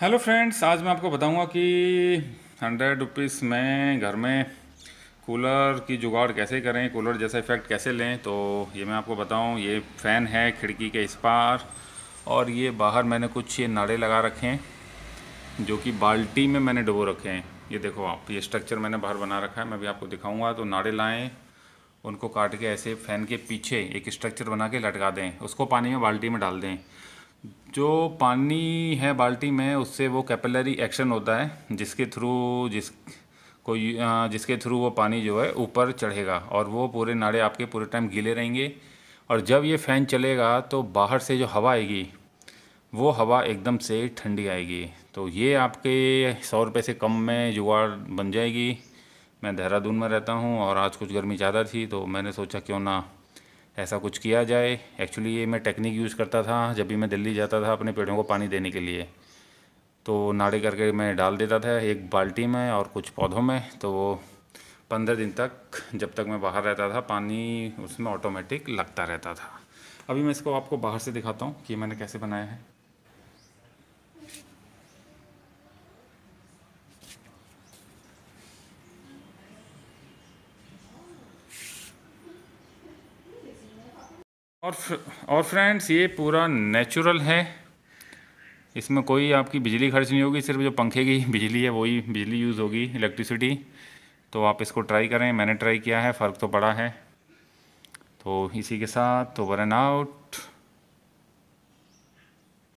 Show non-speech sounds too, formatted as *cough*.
hello friends आज मैं आपको बताऊंगा कि हंड्रेड रुपीज़ में घर में कूलर की जुगाड़ कैसे करें कूलर जैसा इफ़ेक्ट कैसे लें तो ये मैं आपको बताऊं ये फ़ैन है खिड़की के इस पार और ये बाहर मैंने कुछ ये नाड़े लगा रखे हैं जो कि बाल्टी में मैंने डुबो रखे हैं ये देखो आप ये स्ट्रक्चर मैंने बाहर बना रखा है मैं भी आपको दिखाऊँगा तो नाड़े लाएँ उनको काट के ऐसे फ़ैन के पीछे एक स्ट्रक्चर बना के लटका दें उसको पानी में बाल्टी में डाल दें जो पानी है बाल्टी में उससे वो कैपिलरी एक्शन होता है जिसके थ्रू जिस को जिसके थ्रू वो पानी जो है ऊपर चढ़ेगा और वो पूरे नाड़े आपके पूरे टाइम गीले रहेंगे और जब ये फ़ैन चलेगा तो बाहर से जो हवा आएगी वो हवा एकदम से ठंडी आएगी तो ये आपके सौ रुपये से कम में जुगाड़ बन जाएगी मैं देहरादून में रहता हूँ और आज कुछ गर्मी ज़्यादा थी तो मैंने सोचा क्यों ना ऐसा कुछ किया जाए एक्चुअली ये मैं टेक्निक यूज़ करता था जब भी मैं दिल्ली जाता था अपने पेड़ों को पानी देने के लिए तो नाड़े करके मैं डाल देता था एक बाल्टी में और कुछ पौधों में तो वो पंद्रह दिन तक जब तक मैं बाहर रहता था पानी उसमें ऑटोमेटिक लगता रहता था अभी मैं इसको आपको बाहर से दिखाता हूँ कि मैंने कैसे बनाया है और और फ्रेंड्स ये पूरा नेचुरल है इसमें कोई आपकी बिजली खर्च नहीं होगी सिर्फ जो पंखे की *laughs* बिजली है वही बिजली यूज़ होगी इलेक्ट्रिसिटी तो आप इसको ट्राई करें मैंने ट्राई किया है फ़र्क तो पड़ा है तो इसी के साथ ओवर एंड आउट